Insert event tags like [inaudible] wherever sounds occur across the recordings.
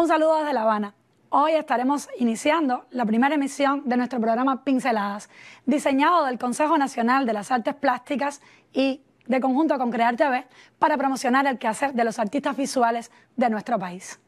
Un saludo desde La Habana. Hoy estaremos iniciando la primera emisión de nuestro programa Pinceladas, diseñado del Consejo Nacional de las Artes Plásticas y de conjunto con Crear TV para promocionar el quehacer de los artistas visuales de nuestro país.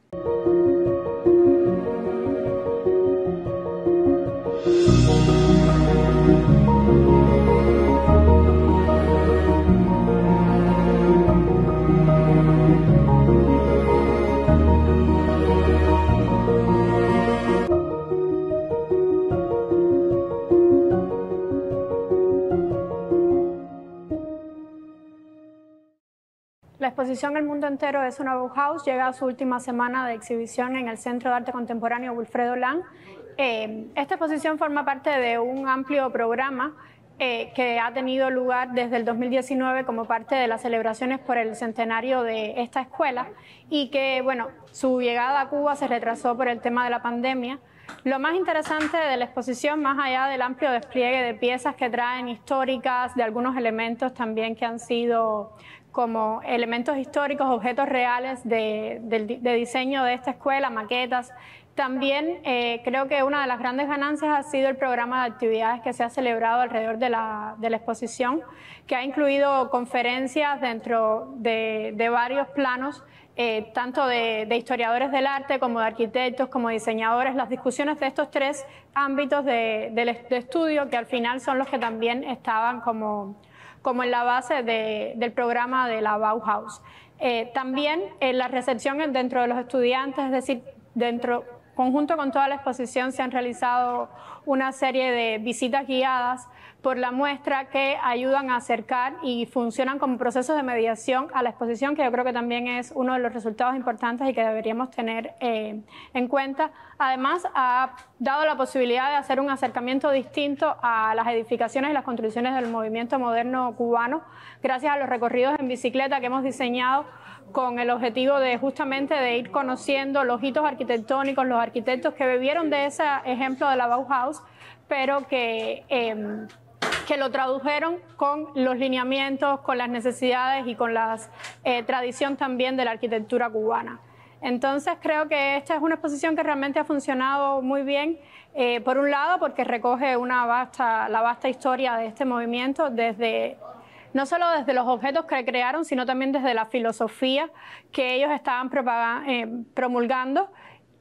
exposición El Mundo Entero es una Bauhaus llega a su última semana de exhibición en el Centro de Arte Contemporáneo Wilfredo Lang. Eh, esta exposición forma parte de un amplio programa eh, que ha tenido lugar desde el 2019 como parte de las celebraciones por el centenario de esta escuela y que, bueno, su llegada a Cuba se retrasó por el tema de la pandemia. Lo más interesante de la exposición, más allá del amplio despliegue de piezas que traen históricas, de algunos elementos también que han sido como elementos históricos, objetos reales de, diseño de esta escuela, maquetas. También eh, creo que una de las grandes ganancias ha sido el programa de actividades que se ha celebrado alrededor de la, exposición, que ha incluido conferencias dentro de, varios planos eh, tanto de, historiadores del arte como de arquitectos, como diseñadores, las discusiones de estos tres ámbitos de, estudio que al final son los que también estaban como como en la base del programa de la Bauhaus. Eh, también en eh, la recepción dentro de los estudiantes, es decir, dentro conjunto con toda la exposición se han realizado una serie de visitas guiadas por la muestra que ayudan a acercar y funcionan como procesos de mediación a la exposición, que yo creo que también es uno de los resultados importantes y que deberíamos tener eh, en cuenta. Además, ha dado la posibilidad de hacer un acercamiento distinto a las edificaciones y las construcciones del movimiento moderno cubano, gracias a los recorridos en bicicleta que hemos diseñado con el objetivo de justamente de ir conociendo los hitos arquitectónicos, los arquitectos que bebieron de ese ejemplo de la Bauhaus, pero que... Eh, que lo tradujeron con los lineamientos, con las necesidades y con la eh, tradición también de la arquitectura cubana. Entonces creo que esta es una exposición que realmente ha funcionado muy bien, eh, por un lado porque recoge una vasta, la vasta historia de este movimiento desde no solo desde los objetos que crearon, sino también desde la filosofía que ellos estaban eh, promulgando,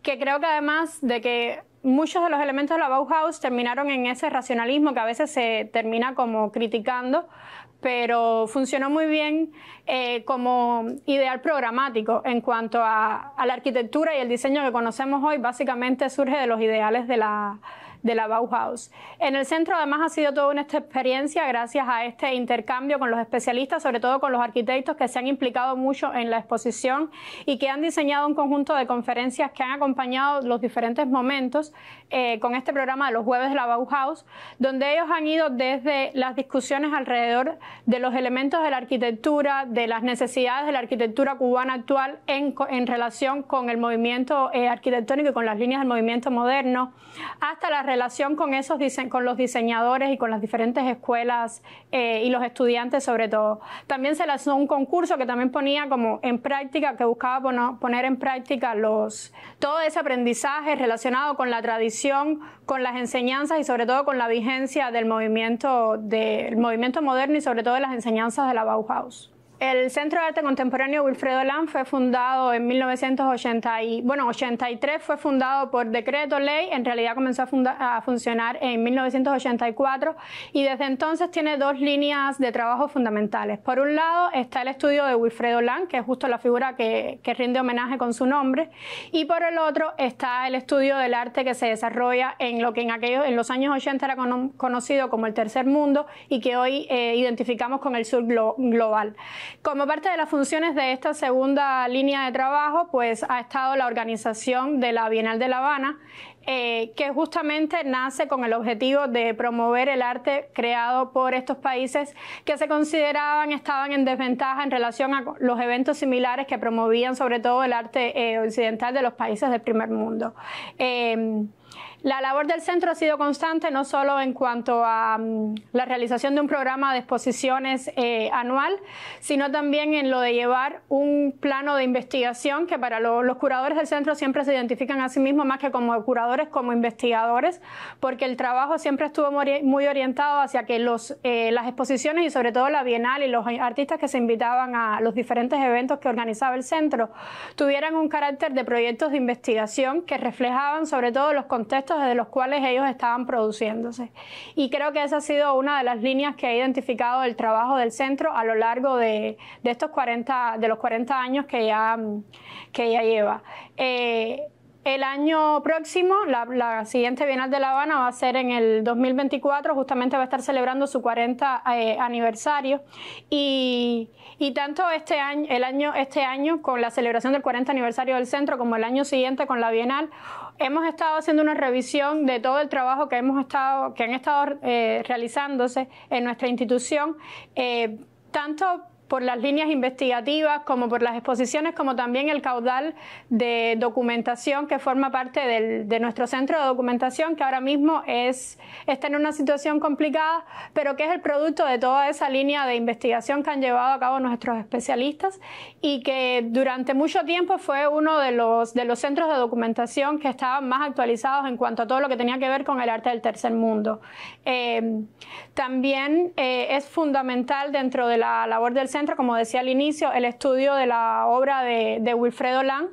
que creo que además de que muchos de los elementos de la Bauhaus terminaron en ese racionalismo que a veces se termina como criticando, pero funcionó muy bien eh, como ideal programático en cuanto a la arquitectura y el diseño que conocemos hoy, básicamente surge de los ideales de la, de la Bauhaus. En el centro además ha sido toda una experiencia gracias a este intercambio con los especialistas, sobre todo con los arquitectos que se han implicado mucho en la exposición y que han diseñado un conjunto de conferencias que han acompañado los diferentes momentos eh, con este programa de los jueves de la Bauhaus, donde ellos han ido desde las discusiones alrededor de los elementos de la arquitectura, de las necesidades de la arquitectura cubana actual en, relación con el movimiento eh, arquitectónico y con las líneas del movimiento moderno, hasta la relación con, esos con los diseñadores y con las diferentes escuelas eh, y los estudiantes sobre todo. También se lanzó un concurso que también ponía como en práctica, que buscaba poner, en práctica los, todo ese aprendizaje relacionado con la tradición, con las enseñanzas y sobre todo con la vigencia del movimiento, del movimiento moderno y sobre todo de las enseñanzas de la Bauhaus. El Centro de Arte Contemporáneo Wilfredo Lam fue fundado en 1980 y, bueno, 83, fue fundado por decreto ley, en realidad comenzó a, funcionar en 1984 y desde entonces tiene dos líneas de trabajo fundamentales. Por un lado está el estudio de Wilfredo Lam, que es justo la figura que, rinde homenaje con su nombre, y por el otro está el estudio del arte que se desarrolla en lo que en, aquellos, en los años 80 era conocido como el tercer mundo y que hoy eh, identificamos con el sur global. Como parte de las funciones de esta segunda línea de trabajo, pues ha estado la organización de la Bienal de La Habana, eh, que justamente nace con el objetivo de promover el arte creado por estos países que se consideraban estaban en desventaja en relación a los eventos similares que promovían sobre todo el arte eh, occidental de los países del primer mundo. Eh, la labor del centro ha sido constante, no solo en cuanto a mm, la realización de un programa de exposiciones eh, anual, sino también en lo de llevar un plano de investigación que para los curadores del centro siempre se identifican a sí mismos más que como curadores, como investigadores, porque el trabajo siempre estuvo muy orientado hacia que los, eh, las exposiciones y sobre todo la bienal y los artistas que se invitaban a los diferentes eventos que organizaba el centro tuvieran un carácter de proyectos de investigación que reflejaban sobre todo los contextos desde los cuales ellos estaban produciéndose. Y creo que esa ha sido una de las líneas que ha identificado el trabajo del centro a lo largo de, de estos 40, de los 40 años que ya, que ya lleva. Eh, el año próximo, la, la, siguiente Bienal de La Habana va a ser en el 2024, justamente va a estar celebrando su 40 eh, aniversario y y tanto este año, el año, este año con la celebración del 40 aniversario del centro como el año siguiente con la Bienal, hemos estado haciendo una revisión de todo el trabajo que, hemos estado, que han estado eh, realizándose en nuestra institución. Eh, tanto por las líneas investigativas, como por las exposiciones, como también el caudal de documentación que forma parte del, de nuestro centro de documentación, que ahora mismo es, está en una situación complicada, pero que es el producto de toda esa línea de investigación que han llevado a cabo nuestros especialistas y que durante mucho tiempo fue uno de los, de los centros de documentación que estaban más actualizados en cuanto a todo lo que tenía que ver con el arte del tercer mundo. Eh, también eh, es fundamental dentro de la labor del centro como decía al inicio, el estudio de la obra de, Wilfredo Lang,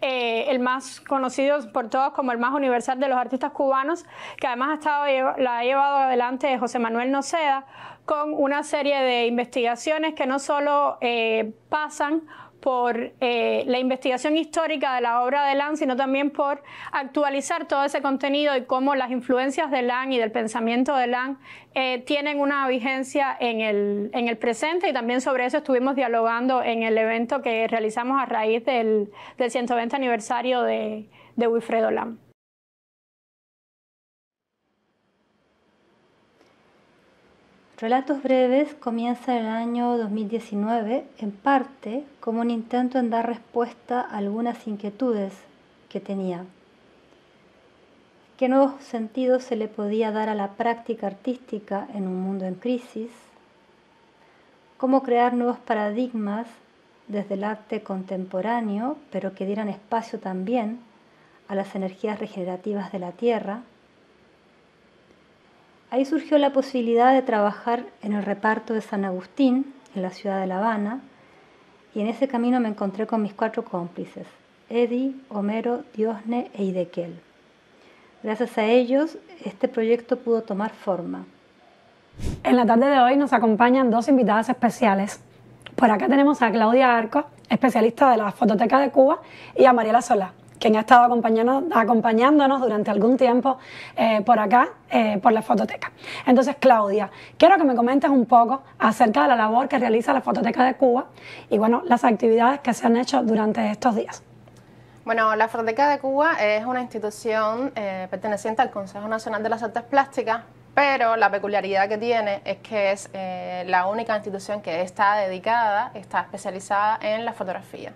eh, el más conocido por todos como el más universal de los artistas cubanos, que además ha estado, la ha llevado adelante José Manuel Noceda, con una serie de investigaciones que no solo eh, pasan por eh, la investigación histórica de la obra de Lan, sino también por actualizar todo ese contenido y cómo las influencias de Lan y del pensamiento de Lan eh, tienen una vigencia en el, presente y también sobre eso estuvimos dialogando en el evento que realizamos a raíz del, del 120 aniversario de, de Wilfredo Lan. Relatos Breves comienza en el año 2019 en parte como un intento en dar respuesta a algunas inquietudes que tenía. ¿Qué nuevos sentidos se le podía dar a la práctica artística en un mundo en crisis? ¿Cómo crear nuevos paradigmas desde el arte contemporáneo, pero que dieran espacio también a las energías regenerativas de la Tierra? Ahí surgió la posibilidad de trabajar en el reparto de San Agustín, en la ciudad de La Habana, y en ese camino me encontré con mis cuatro cómplices, Eddie, Homero, Diosne e Idequel. Gracias a ellos, este proyecto pudo tomar forma. En la tarde de hoy nos acompañan dos invitadas especiales. Por acá tenemos a Claudia Arco, especialista de la Fototeca de Cuba, y a Mariela Solá, quien ha estado acompañándonos, durante algún tiempo eh, por acá, eh, por la fototeca. Entonces, Claudia, quiero que me comentes un poco acerca de la labor que realiza la Fototeca de Cuba y, bueno, las actividades que se han hecho durante estos días. Bueno, la Fototeca de Cuba es una institución eh, perteneciente al Consejo Nacional de las Artes Plásticas, pero la peculiaridad que tiene es que es la única institución que está dedicada, está especializada en la fotografía.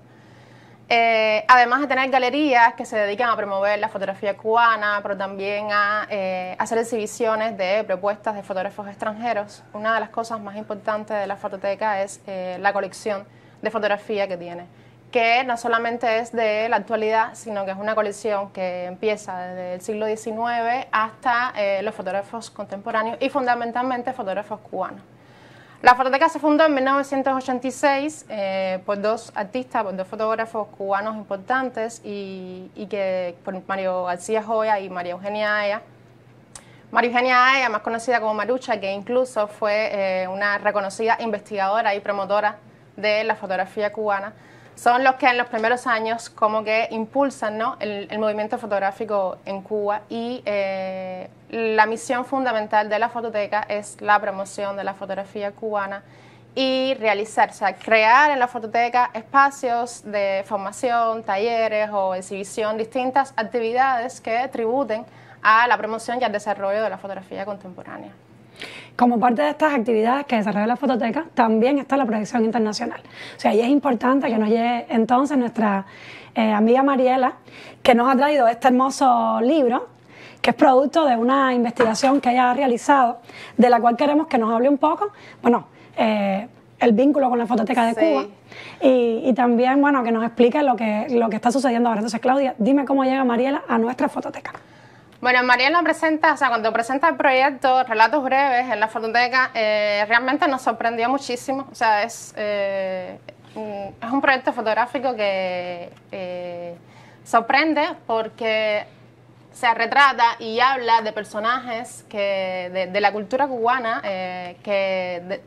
Eh, además de tener galerías que se dedican a promover la fotografía cubana, pero también a eh, hacer exhibiciones de propuestas de fotógrafos extranjeros, una de las cosas más importantes de la fototeca es eh, la colección de fotografía que tiene, que no solamente es de la actualidad, sino que es una colección que empieza desde el siglo XIX hasta los fotógrafos contemporáneos y fundamentalmente fotógrafos cubanos. La Fototeca se fundó en 1986 eh, por dos artistas, por dos fotógrafos cubanos importantes y, que por Mario García Joya y María Eugenia Aya. María Eugenia Aya, más conocida como Marucha, que incluso fue eh, una reconocida investigadora y promotora de la fotografía cubana son los que en los primeros años como que impulsan el, movimiento fotográfico en Cuba y eh, la misión fundamental de la fototeca es la promoción de la fotografía cubana y realizar, crear en la fototeca espacios de formación, talleres o exhibición, distintas actividades que tributen a la promoción y al desarrollo de la fotografía contemporánea. Como parte de estas actividades que desarrolla la fototeca, también está la proyección internacional. O sea, ahí es importante que nos llegue entonces nuestra eh, amiga Mariela, que nos ha traído este hermoso libro, que es producto de una investigación que ella ha realizado, de la cual queremos que nos hable un poco, bueno, eh, el vínculo con la fototeca de Cuba y, también, bueno, que nos explique lo que, lo que está sucediendo ahora. Entonces, Claudia, dime cómo llega Mariela a nuestra fototeca. Bueno, lo presenta, o sea, cuando presenta el proyecto Relatos Breves en la Fototeca, eh, realmente nos sorprendió muchísimo. O sea, es, eh, es un proyecto fotográfico que eh, sorprende porque se retrata y habla de personajes de, la cultura cubana que,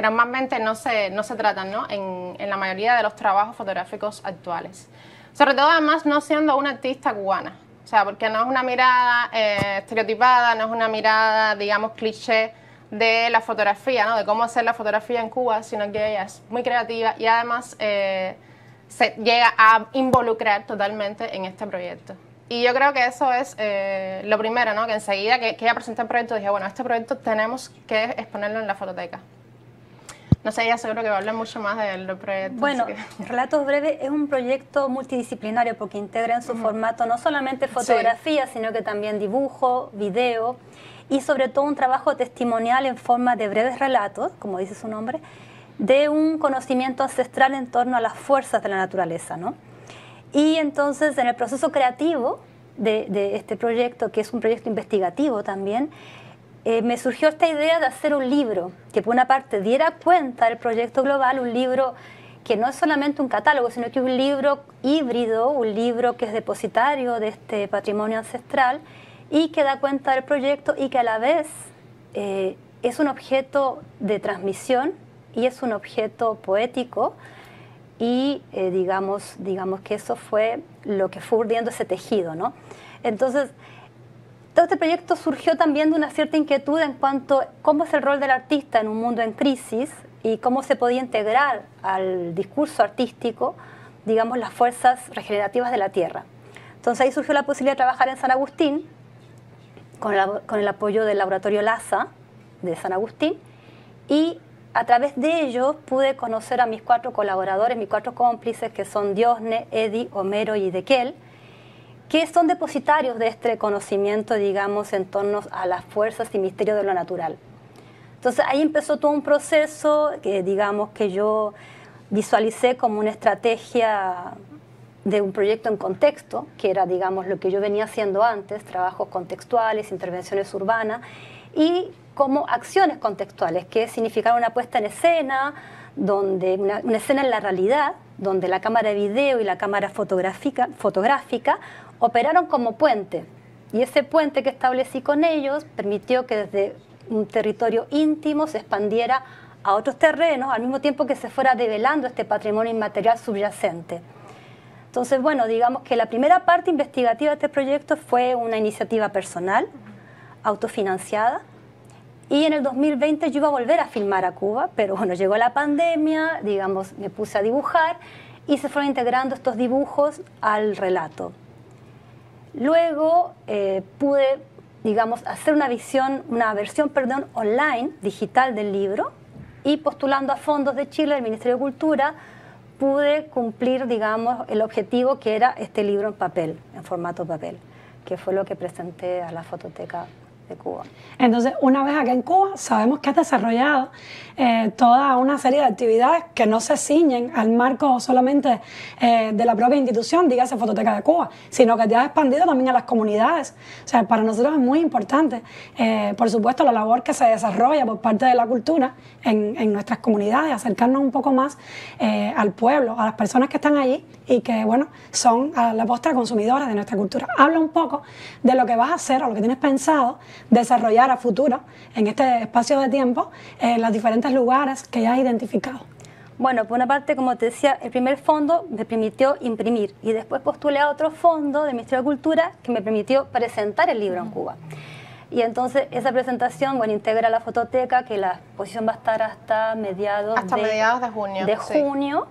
normalmente no se, no se tratan en, la mayoría de los trabajos fotográficos actuales. Sobre todo, además, no siendo una artista cubana. O sea, porque no es una mirada eh, estereotipada, no es una mirada, digamos, cliché de la fotografía, ¿no? De cómo hacer la fotografía en Cuba, sino que ella es muy creativa y además eh, se llega a involucrar totalmente en este proyecto. Y yo creo que eso es eh, lo primero, ¿no? Que enseguida que, ella presenta el proyecto dije, bueno, este proyecto tenemos que exponerlo en la fototeca. No sé, ya seguro que va a hablar mucho más del proyecto. Bueno, Relatos Breves es un proyecto multidisciplinario porque integra en su formato no solamente fotografía, sino que también dibujo, video y sobre todo un trabajo testimonial en forma de breves relatos, como dice su nombre, de un conocimiento ancestral en torno a las fuerzas de la naturaleza. ¿no? Y entonces en el proceso creativo de este proyecto, que es un proyecto investigativo también, eh, me surgió esta idea de hacer un libro que por una parte diera cuenta del proyecto global, un libro que no es solamente un catálogo, sino que es un libro híbrido, un libro que es depositario de este patrimonio ancestral y que da cuenta del proyecto y que a la vez eh, es un objeto de transmisión y es un objeto poético y eh, digamos, digamos que eso fue lo que fue urdiendo ese tejido, ¿no? Entonces, todo este proyecto surgió también de una cierta inquietud en cuanto a cómo es el rol del artista en un mundo en crisis y cómo se podía integrar al discurso artístico, digamos, las fuerzas regenerativas de la tierra. Entonces ahí surgió la posibilidad de trabajar en San Agustín, con, el apoyo del laboratorio LASA de San Agustín, y a través de ellos pude conocer a mis cuatro colaboradores, mis cuatro cómplices, que son Diosne, Eddie, Homero y Dequel, que son depositarios de este conocimiento, digamos, en torno a las fuerzas y misterios de lo natural. Entonces ahí empezó todo un proceso que, digamos, que yo visualicé como una estrategia de un proyecto en contexto, que era, digamos, lo que yo venía haciendo antes, trabajos contextuales, intervenciones urbanas, y como acciones contextuales, que significaron una puesta en escena, donde una, escena en la realidad, donde la cámara de video y la cámara fotográfica, fotográfica operaron como puente. Y ese puente que establecí con ellos permitió que desde un territorio íntimo se expandiera a otros terrenos, al mismo tiempo que se fuera develando este patrimonio inmaterial subyacente. Entonces, bueno, digamos que la primera parte investigativa de este proyecto fue una iniciativa personal, autofinanciada, y en el 2020 yo iba a volver a filmar a Cuba, pero [laughs] bueno, llegó la pandemia, digamos, me puse a dibujar y se fueron integrando estos dibujos al relato. Luego eh, pude, digamos, hacer una visión, una versión, perdón, online, digital del libro y postulando a fondos de Chile, el Ministerio de Cultura, pude cumplir, digamos, el objetivo que era este libro en papel, en formato papel, que fue lo que presenté a la fototeca Cuba. Entonces, una vez acá en Cuba, sabemos que has desarrollado eh, toda una serie de actividades que no se ciñen al marco solamente eh, de la propia institución, dígase Fototeca de Cuba, sino que te has expandido también a las comunidades. O sea, para nosotros es muy importante, eh, por supuesto, la labor que se desarrolla por parte de la cultura en, en nuestras comunidades, acercarnos un poco más al pueblo, a las personas que están allí y que, bueno, son a ah, la postre consumidoras de nuestra cultura. Habla un poco de lo que vas a hacer o lo que tienes pensado desarrollar a futuro en este espacio de tiempo, eh, en los diferentes lugares que ya has identificado. Bueno, por una parte, como te decía, el primer fondo me permitió imprimir y después postulé a otro fondo del Ministerio de Cultura que me permitió presentar el libro en Cuba. Y entonces esa presentación, bueno, integra la fototeca, que la exposición va a estar hasta mediados, hasta de, mediados de junio. De junio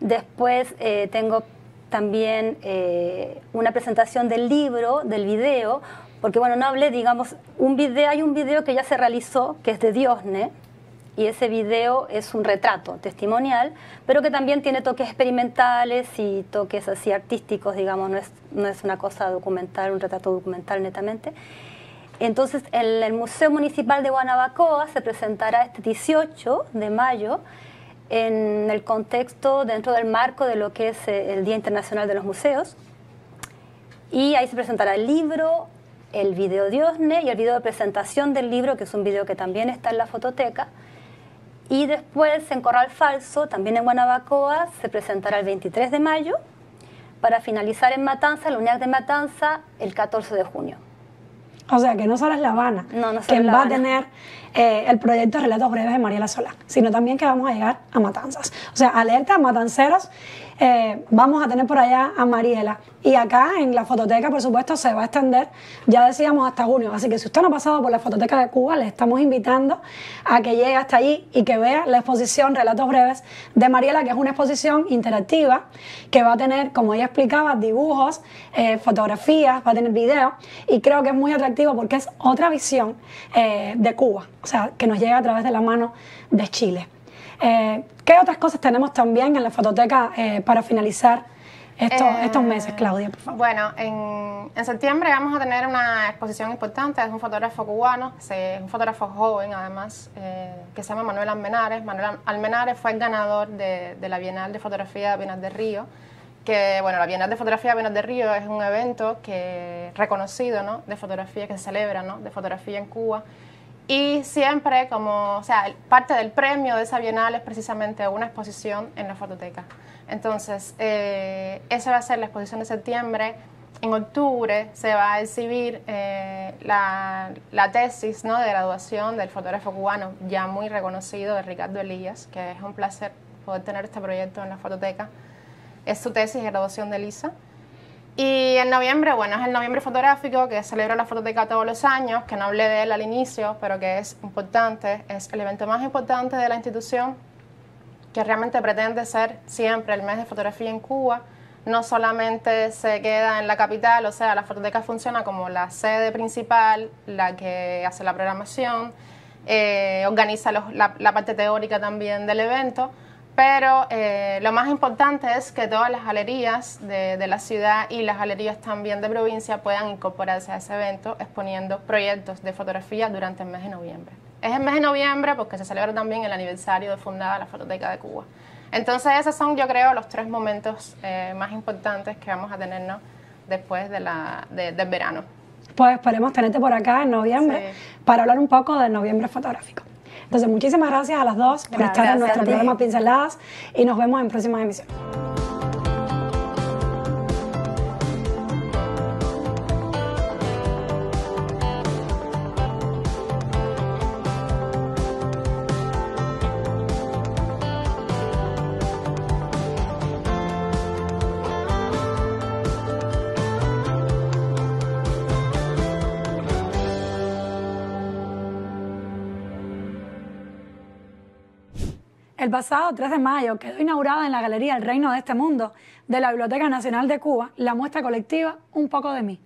Después eh, tengo también eh, una presentación del libro, del video, porque bueno, no hablé, digamos, un video, hay un video que ya se realizó, que es de Diosne, y ese video es un retrato testimonial, pero que también tiene toques experimentales y toques así artísticos, digamos, no es, no es una cosa documental, un retrato documental netamente. Entonces, en el Museo Municipal de Guanabacoa se presentará este 18 de mayo en el contexto, dentro del marco de lo que es eh, el Día Internacional de los Museos. Y ahí se presentará el libro, el video Diosne y el video de presentación del libro, que es un video que también está en la fototeca. Y después en Corral Falso, también en Guanabacoa, se presentará el 23 de mayo, para finalizar en Matanza, la unidad de Matanza, el 14 de junio. O sea, que no solo es La Habana, no, no quien la Habana. va a tener eh, el proyecto Relatos Breves de Mariela Solá, sino también que vamos a llegar a Matanzas. O sea, alerta, matanceros, eh, vamos a tener por allá a Mariela. Y acá en la fototeca, por supuesto, se va a extender, ya decíamos, hasta junio. Así que si usted no ha pasado por la fototeca de Cuba, le estamos invitando a que llegue hasta allí y que vea la exposición Relatos Breves de Mariela, que es una exposición interactiva que va a tener, como ella explicaba, dibujos, eh, fotografías, va a tener videos. Y creo que es muy atractivo porque es otra visión de Cuba o sea, que nos llega a través de la mano de Chile. Eh, ¿Qué otras cosas tenemos también en la fototeca eh, para finalizar estos, eh, estos meses, Claudia, Bueno, en, en, septiembre vamos a tener una exposición importante, es un fotógrafo cubano, es un fotógrafo joven además, que se llama Manuel Almenares. Manuel Almenares fue el ganador de, la Bienal de Fotografía de Bienal de Río, que bueno, la Bienal de Fotografía de Bienal de Río es un evento que reconocido ¿no? de fotografía, que se celebra ¿no? de fotografía en Cuba y siempre como, o sea, parte del premio de esa bienal es precisamente una exposición en la fototeca. Entonces, eh, esa va a ser la exposición de septiembre. En octubre se va a exhibir eh, la, tesis ¿no? de graduación del fotógrafo cubano ya muy reconocido, de Ricardo Elías, que es un placer poder tener este proyecto en la fototeca. Es su tesis de graduación de Lisa. Y en noviembre, bueno, es el noviembre fotográfico que celebra la fototeca todos los años, que no hablé de él al inicio, pero que es importante, es el evento más importante de la institución, que realmente pretende ser siempre el mes de fotografía en Cuba. No solamente se queda en la capital, o sea, la fototeca funciona como la sede principal, la que hace la programación, eh, organiza la parte teórica también del evento pero eh, lo más importante es que todas las galerías de, la ciudad y las galerías también de provincia puedan incorporarse a ese evento exponiendo proyectos de fotografía durante el mes de noviembre. Es el mes de noviembre porque se celebra también el aniversario de fundada la Fototeca de Cuba. Entonces esos son yo creo los tres momentos eh, más importantes que vamos a tenernos después de del verano. Pues esperemos tenerte por acá en noviembre para hablar un poco del noviembre fotográfico. Entonces, muchísimas gracias a las dos por estar en nuestro programa Pinceladas y nos vemos en próximas emisiones. el pasado 3 de mayo quedó inaugurada en la Galería El Reino de este Mundo de la Biblioteca Nacional de Cuba la muestra colectiva Un poco de mí,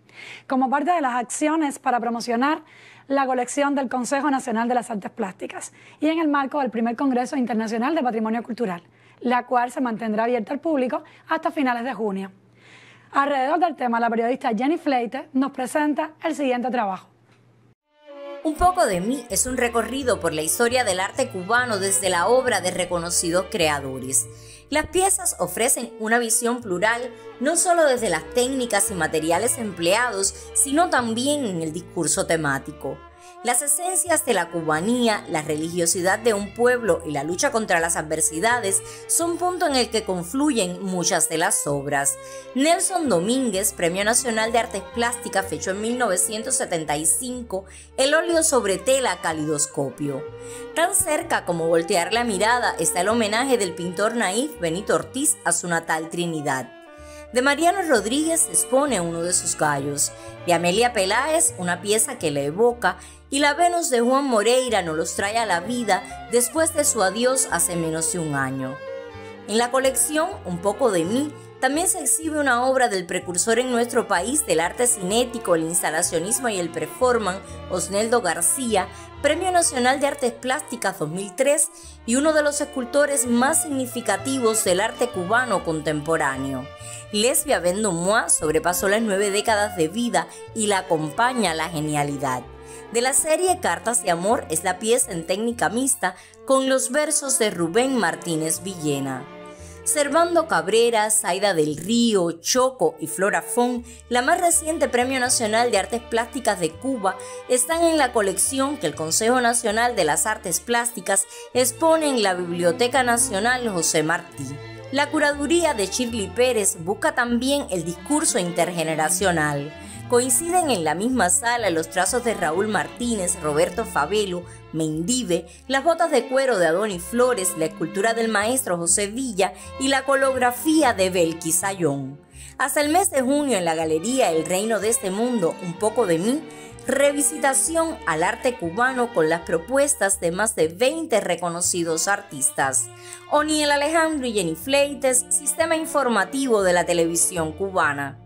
como parte de las acciones para promocionar la colección del Consejo Nacional de las Artes Plásticas y en el marco del primer Congreso Internacional de Patrimonio Cultural, la cual se mantendrá abierta al público hasta finales de junio. Alrededor del tema, la periodista Jenny Fleite nos presenta el siguiente trabajo. Un poco de mí es un recorrido por la historia del arte cubano desde la obra de reconocidos creadores. Las piezas ofrecen una visión plural no solo desde las técnicas y materiales empleados, sino también en el discurso temático. Las esencias de la cubanía, la religiosidad de un pueblo y la lucha contra las adversidades son punto en el que confluyen muchas de las obras. Nelson Domínguez, Premio Nacional de Artes Plásticas, fechó en 1975 el óleo sobre tela calidoscopio. Tan cerca como voltear la mirada está el homenaje del pintor naif Benito Ortiz a su natal Trinidad. De Mariano Rodríguez expone uno de sus gallos, de Amelia Peláez una pieza que le evoca y la Venus de Juan Moreira nos los trae a la vida después de su adiós hace menos de un año. En la colección Un poco de mí también se exhibe una obra del precursor en nuestro país del arte cinético, el instalacionismo y el performance, Osneldo García, Premio Nacional de Artes Plásticas 2003 y uno de los escultores más significativos del arte cubano contemporáneo. Lesbia Vendomois sobrepasó las nueve décadas de vida y la acompaña la genialidad. De la serie Cartas de Amor es la pieza en técnica mixta con los versos de Rubén Martínez Villena. Servando Cabrera, Saida del Río, Choco y Flora Fon, la más reciente Premio Nacional de Artes Plásticas de Cuba, están en la colección que el Consejo Nacional de las Artes Plásticas expone en la Biblioteca Nacional José Martí. La curaduría de Shirley Pérez busca también el discurso intergeneracional coinciden en la misma sala los trazos de Raúl Martínez, Roberto Fabelo, Mendive, las botas de cuero de Adoni Flores, la escultura del maestro José Villa y la colografía de Ayón. Hasta el mes de junio en la galería El Reino de este Mundo, un poco de mí, revisitación al arte cubano con las propuestas de más de 20 reconocidos artistas. Oniel Alejandro y Jenny Fleites, Sistema Informativo de la Televisión Cubana.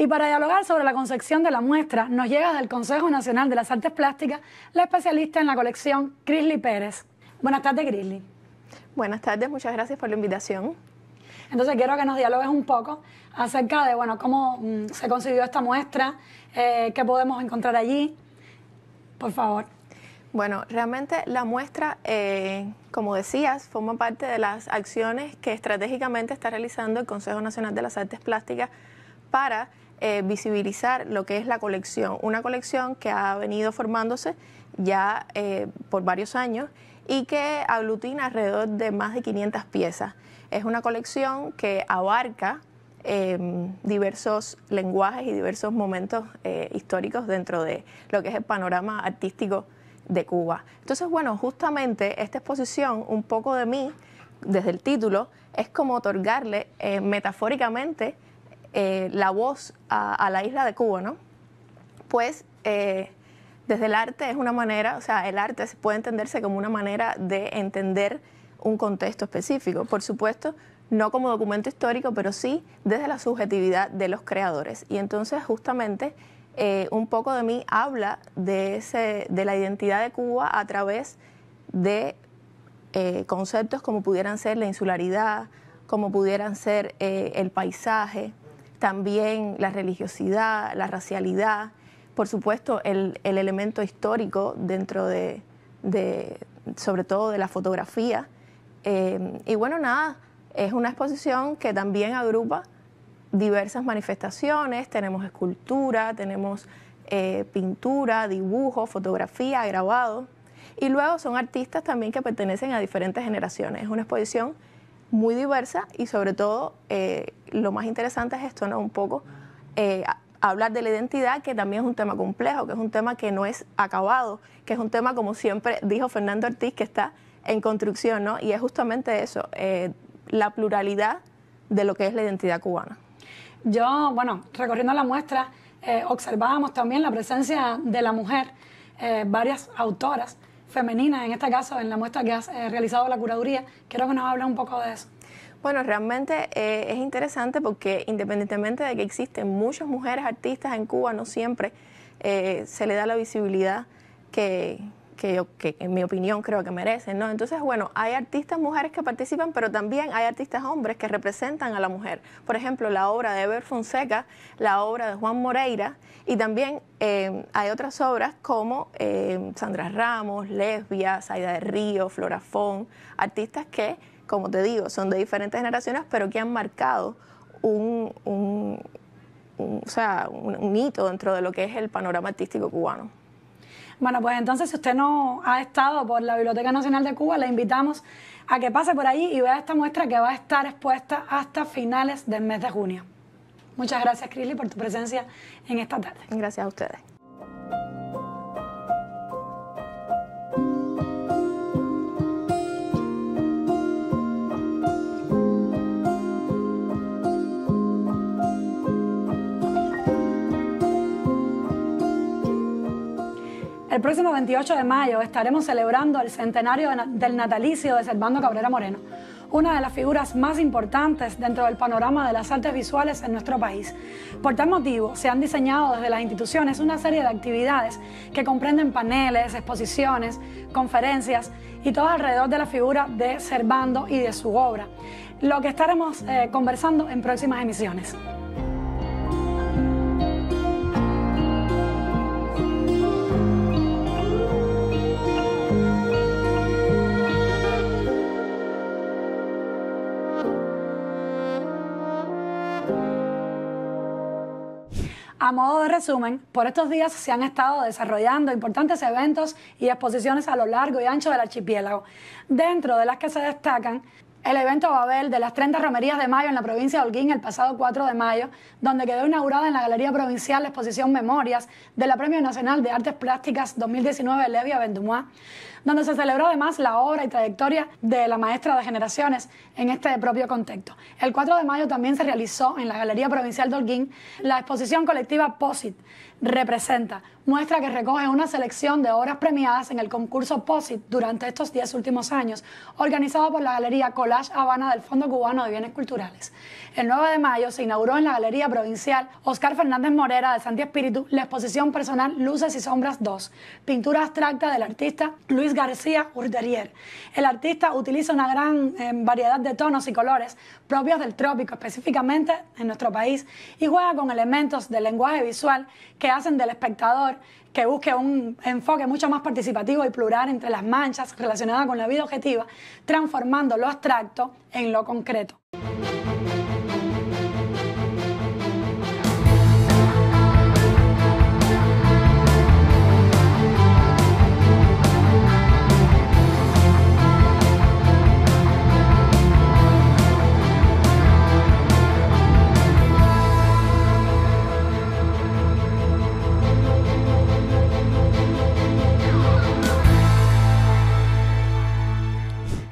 Y para dialogar sobre la concepción de la muestra, nos llega del Consejo Nacional de las Artes Plásticas la especialista en la colección, Crisly Pérez. Buenas tardes, Crisly. Buenas tardes, muchas gracias por la invitación. Entonces quiero que nos dialogues un poco acerca de, bueno, cómo mm, se concibió esta muestra, eh, qué podemos encontrar allí. Por favor. Bueno, realmente la muestra, eh, como decías, forma parte de las acciones que estratégicamente está realizando el Consejo Nacional de las Artes Plásticas para eh, visibilizar lo que es la colección, una colección que ha venido formándose ya eh, por varios años y que aglutina alrededor de más de 500 piezas. Es una colección que abarca em, diversos lenguajes y diversos momentos eh, históricos dentro de lo que es el panorama artístico de Cuba. Entonces, bueno, justamente esta exposición, un poco de mí, desde el título, es como otorgarle metafóricamente eh, la voz a, la isla de Cuba, ¿no? Pues eh, desde el arte es una manera, o sea, el arte puede entenderse como una manera de entender un contexto específico. Por supuesto, no como documento histórico, pero sí desde la subjetividad de los creadores. Y entonces, justamente, eh, un poco de mí habla de, ese, de la identidad de Cuba a través de conceptos como pudieran ser la insularidad, como pudieran ser el paisaje, también la religiosidad, la racialidad, por supuesto el, elemento histórico dentro de, sobre todo de la fotografía. Eh, y bueno, nada, es una exposición que también agrupa diversas manifestaciones, tenemos escultura, tenemos eh, pintura, dibujo, fotografía, grabado. Y luego son artistas también que pertenecen a diferentes generaciones. Es una exposición muy diversa y sobre todo eh, lo más interesante es esto, ¿no? Un poco eh, hablar de la identidad, que también es un tema complejo, que es un tema que no es acabado, que es un tema, como siempre dijo Fernando Ortiz, que está en construcción, ¿no? Y es justamente eso, eh, la pluralidad de lo que es la identidad cubana. Yo, bueno, recorriendo la muestra, observábamos también la presencia de la mujer, varias autoras, femenina en este caso, en la muestra que has eh, realizado la curaduría. Quiero que nos hable un poco de eso. Bueno, realmente eh, es interesante porque independientemente de que existen muchas mujeres artistas en Cuba, no siempre eh, se le da la visibilidad que, que, en mi opinión creo que merecen, ¿no? Entonces, bueno, hay artistas mujeres que participan, pero también hay artistas hombres que representan a la mujer. Por ejemplo, la obra de Eber Fonseca, la obra de Juan Moreira, y también eh, hay otras obras como eh, Sandra Ramos, Lesbia, Saida de Río, Florafón, artistas que, como te digo, son de diferentes generaciones, pero que han marcado sea, un hito dentro de lo que es el panorama artístico cubano. Bueno, pues entonces si usted no ha estado por la Biblioteca Nacional de Cuba, le invitamos a que pase por ahí y vea esta muestra que va a estar expuesta hasta finales del mes de junio. Muchas gracias, Crisly, por tu presencia en esta tarde. Gracias a ustedes. El próximo 28 de mayo estaremos celebrando el centenario del natalicio de Servando Cabrera Moreno, una de las figuras más importantes dentro del panorama de las artes visuales en nuestro país. Por tal motivo, se han diseñado desde las instituciones una serie de actividades que comprenden paneles, exposiciones, conferencias y todo alrededor de la figura de Servando y de su obra, lo que estaremos eh, conversando en próximas emisiones. A modo de resumen, por estos días se han estado desarrollando importantes eventos y exposiciones a lo largo y ancho del archipiélago, dentro de las que se destacan el evento Babel de las 30 romerías de mayo en la provincia de Holguín el pasado 4 de mayo, donde quedó inaugurada en la Galería Provincial la exposición Memorias de la Premio Nacional de Artes Plásticas 2019 Levia Bendumois, donde se celebró además la obra y trayectoria de la maestra de generaciones en este propio contexto. El 4 de mayo también se realizó en la Galería Provincial de Holguín la exposición colectiva POSIT, Representa, muestra que recoge una selección de obras premiadas en el concurso POSIT durante estos 10 últimos años, organizado por la Galería Collage Habana del Fondo Cubano de Bienes Culturales. El 9 de mayo se inauguró en la Galería Provincial Oscar Fernández Morera de Santi Espíritu la exposición personal Luces y Sombras 2, pintura abstracta del artista Luis García Urderier. El artista utiliza una gran eh, variedad de tonos y colores propios del trópico, específicamente en nuestro país, y juega con elementos del lenguaje visual que hacen del espectador que busque un enfoque mucho más participativo y plural entre las manchas relacionadas con la vida objetiva, transformando lo abstracto en lo concreto.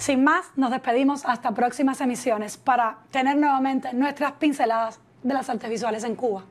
Sin más, nos despedimos hasta próximas emisiones para tener nuevamente nuestras pinceladas de las artes visuales en Cuba.